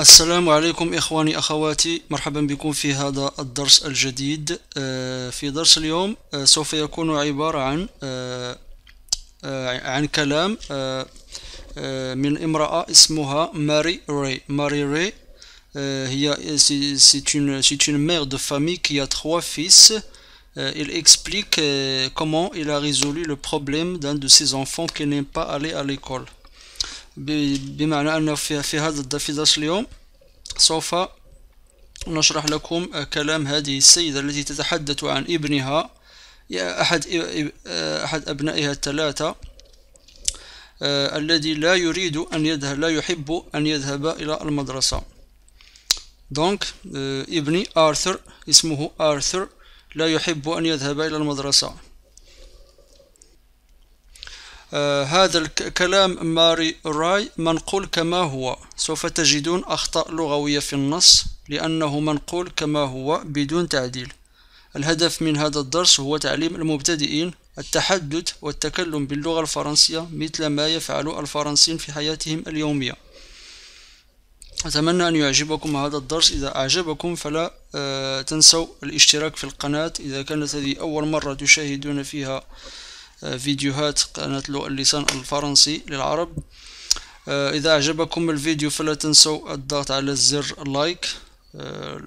السلام عليكم إخواني أخواتي مرحبا بكم في هذا الدرس الجديد في درس اليوم سوف يكون عبارة عن عن كلام من امرأة اسمها ماري ري ماري ري هي c'est une c'est دو mère de famille qui a trois fils il explique comment il a résolu le problème d'un de ses enfants qui n'aime pas aller à l'école بمعنى أنه في, في هذا في درس اليوم سوف نشرح لكم كلام هذه السيدة التي تتحدث عن ابنها أحد أحد أبنائها الثلاثة آه، الذي لا يريد أن يذهب لا يحب أن يذهب إلى المدرسة دونك euh, ابني آرثر اسمه آرثر لا يحب أن يذهب إلى المدرسة آه، هذا الكلام ماري راي منقول كما هو سوف تجدون أخطاء لغوية في النص لأنه منقول كما هو بدون تعديل الهدف من هذا الدرس هو تعليم المبتدئين التحدث والتكلم باللغة الفرنسية مثل ما يفعل الفرنسيين في حياتهم اليومية أتمنى أن يعجبكم هذا الدرس إذا أعجبكم فلا آه، تنسوا الاشتراك في القناة إذا كانت هذه أول مرة تشاهدون فيها فيديوهات قناة اللسان الفرنسي للعرب آه، إذا أعجبكم الفيديو فلا تنسوا الضغط على زر لايك آه،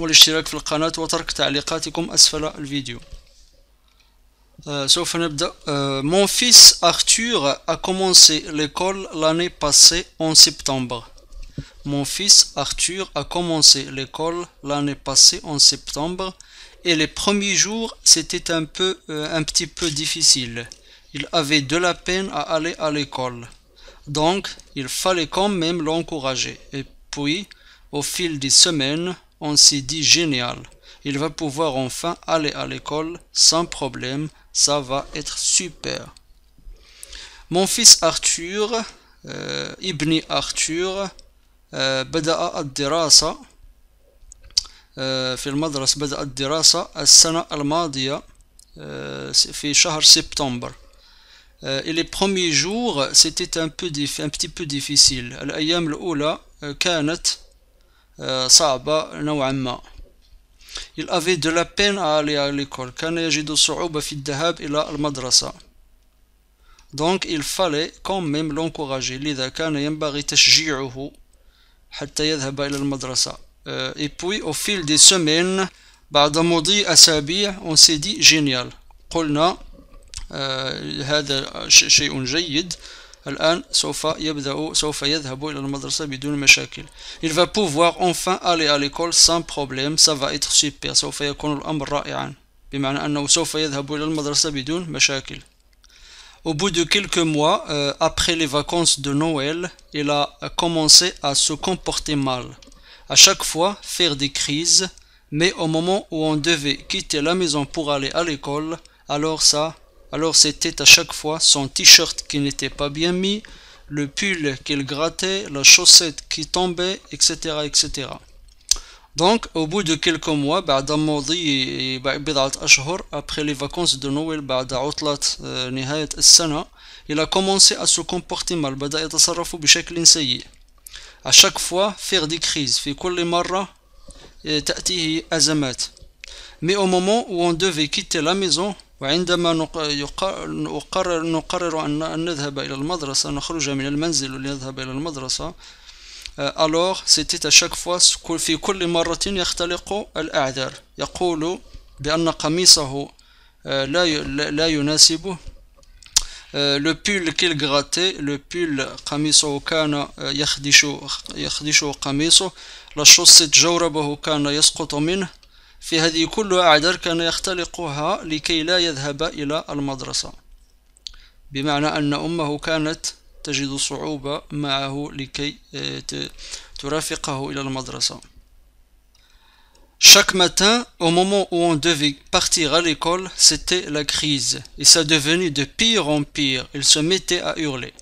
والاشتراك في القناة وترك تعليقاتكم أسفل الفيديو آه، سوف نبدأ مون فيس أرتور a commencé l'école l'année passée en septembre. Mon fils Arthur a commencé l'école l'année passée en septembre et les premiers jours c'était un peu euh, un petit peu difficile. Il avait de la peine à aller à l'école. Donc, il fallait quand même l'encourager. Et puis, au fil des semaines, on s'est dit génial. Il va pouvoir enfin aller à l'école sans problème. Ça va être super. Mon fils Arthur, euh, Ibni Arthur, آه، بدأ الدراسة آه، في المدرسة بدأ الدراسة السنة الماضية آه، في شهر سبتمبر et les premiers jours c'était un peu un petit peu difficile الأيام الأولى كانت صعبة نوعا ما il avait de la peine à aller à l'école كان يجد صعوبة في الذهاب إلى المدرسة donc il fallait quand même l'encourager لذا كان ينبغي تشجيعه حتى يذهب إلى المدرسة euh, et puis au fil des semaines بعد مضي أسابيع on s'est dit génial قلنا euh, هذا شيء جيد الآن سوف يبدأ سوف يذهب إلى المدرسة بدون مشاكل il va pouvoir enfin aller à l'école sans problème ça va être super سوف يكون الأمر رائعا بمعنى أنه سوف يذهب إلى المدرسة بدون مشاكل Au bout de quelques mois, euh, après les vacances de Noël, il a commencé à se comporter mal. À chaque fois, faire des crises, mais au moment où on devait quitter la maison pour aller à l'école, alors ça, alors c'était à chaque fois son t-shirt qui n'était pas bien mis, le pull qu'il grattait, la chaussette qui tombait, etc., etc. دونك او بو دو كيلكو موا بعد مضي بضعة أشهر ابخي لي فاكونس دو نويل بعد عطلة نهاية السنة إلا كومونسي أ سو كومبورتي مال بدأ يتصرف بشكل سيء à chaque fois faire des crises في كل مرة تأتيه أزمات mais au moment où on devait quitter la maison وعندما نقرر نقرر أن نذهب إلى المدرسة نخرج من المنزل لنذهب إلى المدرسة Euh, alors c'était à chaque fois في كل مرة يختلق الأعذار يقول بأن قميصه لا لا يناسبه لو بول كيل غراتي لو بول قميصه كان يخدش يخدش قميصه لشوسة جوربه كان يسقط منه في هذه كل أعذار كان يختلقها لكي لا يذهب إلى المدرسة بمعنى أن أمه كانت Eh, Chaque matin, au moment où on devait partir à l'école, c'était la crise, et ça devenait de pire en pire. Il se mettait à hurler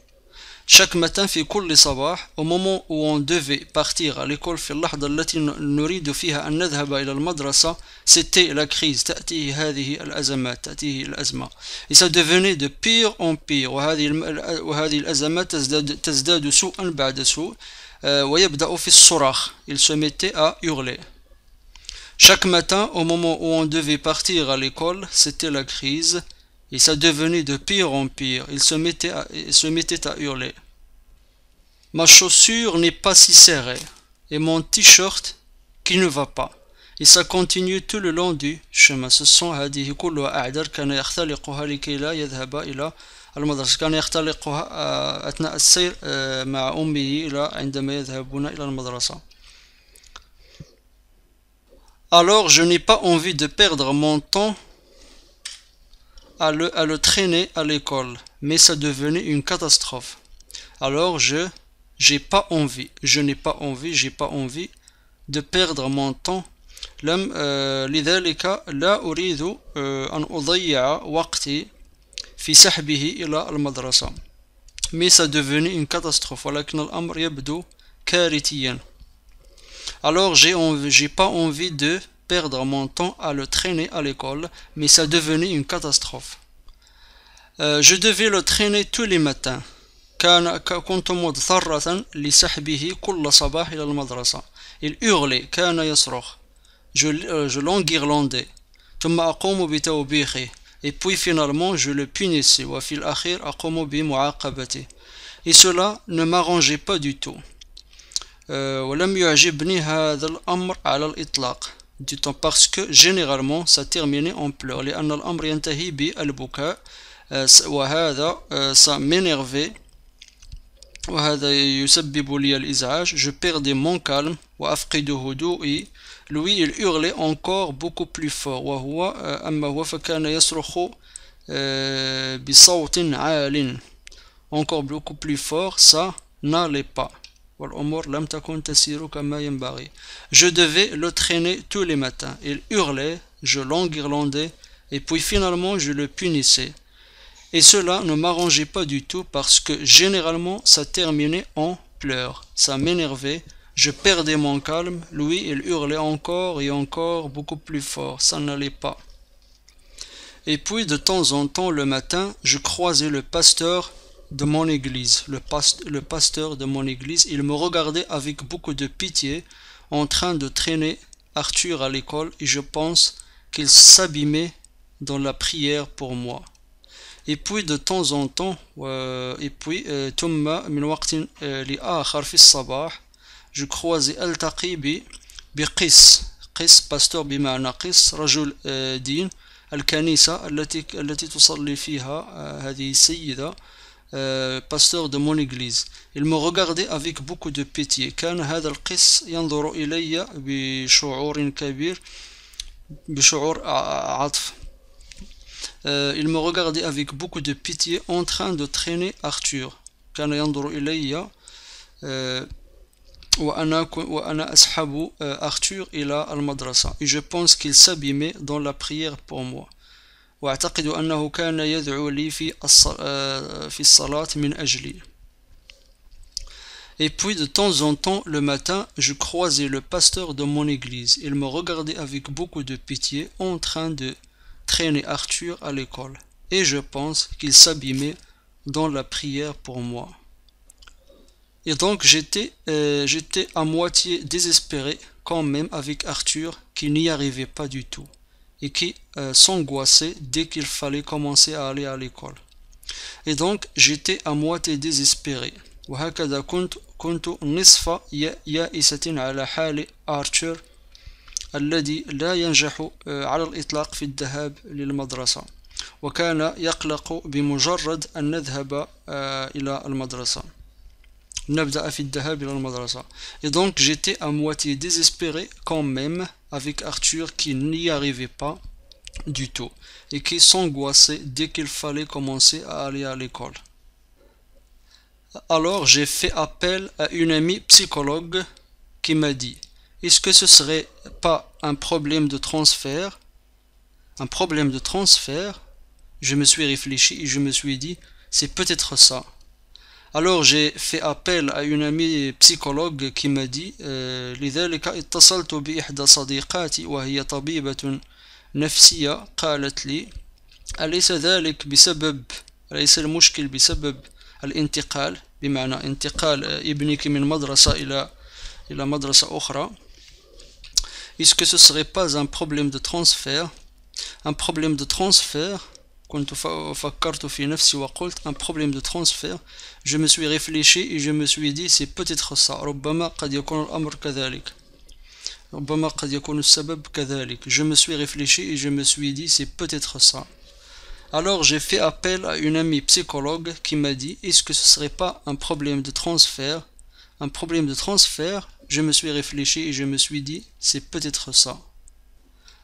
chaque matin fait tous les sabah au moment où on devait partir à l'école fait l'ahda lati nourit de fiha an nadhaba ila al madrasa c'était la crise tati hadhihi al azamat tati al azma et ça devenait de pire en pire wa hadhihi al azamat en tazdad su'an ba'd su' euh, wa yabda fi al surakh il se mettait à hurler chaque matin au moment où on devait partir à l'école c'était la crise et ça devenait de pire en pire. Il se mettait à, se mettait à hurler. Ma chaussure n'est pas si serrée. Et mon t-shirt qui ne va pas. Et ça continue tout le long du chemin. Ce sont هذه euh, euh, Alors je n'ai pas envie de perdre mon temps à le, à le traîner à l'école, mais ça devenait une catastrophe. Alors je j'ai pas envie, je n'ai pas envie, j'ai pas envie de perdre mon temps. لذلك لا أريد أن أضيع وقتي في سحبه إلى المدرسة. Mais ça devenait une catastrophe. Alors j'ai j'ai pas envie de perdre mon temps à le traîner à l'école, mais ça devenait une catastrophe. Euh, je devais le traîner tous les matins. Il hurlait je, euh, je l'enguirlandais et puis finalement je le punissais et cela ne m'arrangeait pas du tout euh, dit-on parce que généralement ça terminait en pleurs لأن الأمر ينتهي بالبكاء euh, وهذا euh, ça m'énervait وهذا يسبب لي الإزعاج je perdais mon calme وأفقد هدوئي lui il hurlait encore beaucoup plus fort وهو euh, أما هو فكان يصرخ بصوت عال encore beaucoup plus fort ça n'allait pas je devais le traîner tous les matins. Il hurlait, je l'enguirlandais, et puis finalement je le punissais. Et cela ne m'arrangeait pas du tout parce que généralement ça terminait en pleurs. Ça m'énervait, je perdais mon calme, lui il hurlait encore et encore beaucoup plus fort, ça n'allait pas. Et puis de temps en temps le matin, je croisais le pasteur de mon église, le, pasteur de mon église, il me regardait avec beaucoup de pitié en train de traîner Arthur à l'école et je pense qu'il s'abîmait dans la prière pour moi. Et puis de temps en temps, euh, et puis, euh, euh, je croisais al pasteur euh, pasteur de mon église. Il me regardait avec beaucoup de pitié. Euh, il me regardait avec beaucoup de pitié en train de traîner Arthur. Euh, Et je pense qu'il s'abîmait dans la prière pour moi. Et puis de temps en temps, le matin, je croisais le pasteur de mon église. Il me regardait avec beaucoup de pitié en train de traîner Arthur à l'école. Et je pense qu'il s'abîmait dans la prière pour moi. Et donc j'étais euh, j'étais à moitié désespéré quand même avec Arthur qui n'y arrivait pas du tout et qui euh, s'angoissait dès qu'il fallait commencer à aller à l'école. Et donc, j'étais à moitié désespéré. وهكذا كنت كنت نصف يائسة على حال آرشر الذي لا ينجح على الإطلاق في الذهاب للمدرسة وكان يقلق بمجرد أن نذهب إلى المدرسة نبدأ في الذهاب إلى المدرسة et donc j'étais à moitié désespéré quand même avec Arthur qui n'y arrivait pas du tout et qui s'angoissait dès qu'il fallait commencer à aller à l'école. Alors j'ai fait appel à une amie psychologue qui m'a dit est-ce que ce serait pas un problème de transfert Un problème de transfert Je me suis réfléchi et je me suis dit c'est peut-être ça. Alors j'ai fait appel à une amie psychologue qui m'a dit euh, لذلك اتصلت بإحدى صديقاتي وهي طبيبة نفسية قالت لي أليس ذلك بسبب ليس المشكل بسبب الانتقال بمعنى انتقال ابنك من مدرسة إلى إلى مدرسة أخرى Est-ce que ce serait pas un problème de transfert Un problème de transfert un problème de transfert je me suis réfléchi et je me suis dit c'est peut-être ça je me suis réfléchi et je me suis dit c'est peut-être ça alors j'ai fait appel à une amie psychologue qui m'a dit est-ce que ce serait pas un problème de transfert un problème de transfert je me suis réfléchi et je me suis dit c'est peut-être ça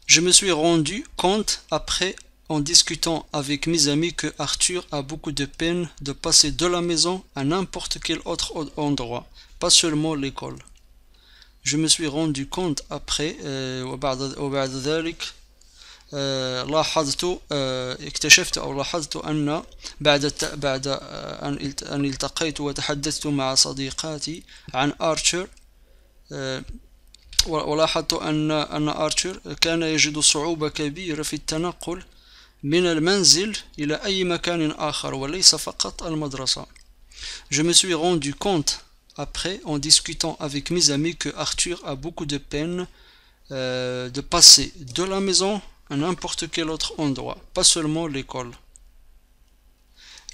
je me suis rendu compte après en discutant avec mes amis que Arthur a beaucoup de peine de passer de la maison à n'importe quel autre endroit, pas seulement l'école. Je me suis rendu compte après, et وبعد ذلك لاحظت euh, اكتشفت او لاحظت ان بعد بعد ان التقيت وتحدثت مع صديقاتي عن آرشر ولاحظت ان ان آرشر كان يجد صعوبه كبيره في التنقل je me suis rendu compte après en discutant avec mes amis que Arthur a beaucoup de peine euh, de passer de la maison à n'importe quel autre endroit, pas seulement l'école.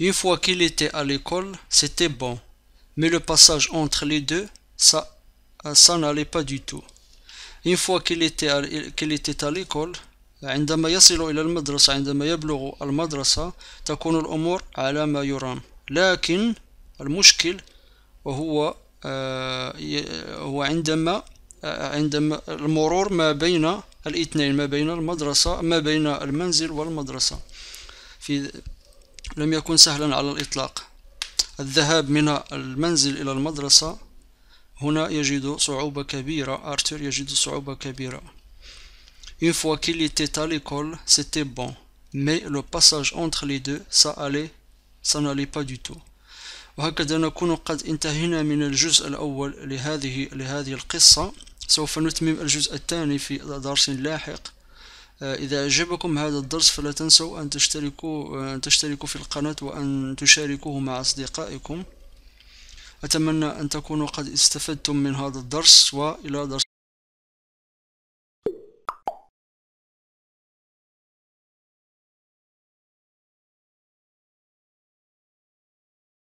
Une fois qu'il était à l'école, c'était bon, mais le passage entre les deux, ça, ça n'allait pas du tout. Une fois qu'il était était à l'école, عندما يصل إلى المدرسة عندما يبلغ المدرسة تكون الأمور على ما يرام لكن المشكل وهو آه، هو عندما آه، عندما المرور ما بين الاثنين ما بين المدرسة ما بين المنزل والمدرسة في لم يكن سهلا على الإطلاق الذهاب من المنزل إلى المدرسة هنا يجد صعوبة كبيرة أرتر يجد صعوبة كبيرة Une fois qu'il était à l'école, c'était bon. Mais le passage entre les deux, ça allait, ça n'allait pas du tout. وهكذا نكون قد انتهينا من الجزء الأول لهذه لهذه القصة سوف نتمم الجزء الثاني في درس لاحق آه، إذا أعجبكم هذا الدرس فلا تنسوا أن تشتركوا أن تشتركوا في القناة وأن تشاركوه مع أصدقائكم أتمنى أن تكونوا قد استفدتم من هذا الدرس وإلى درس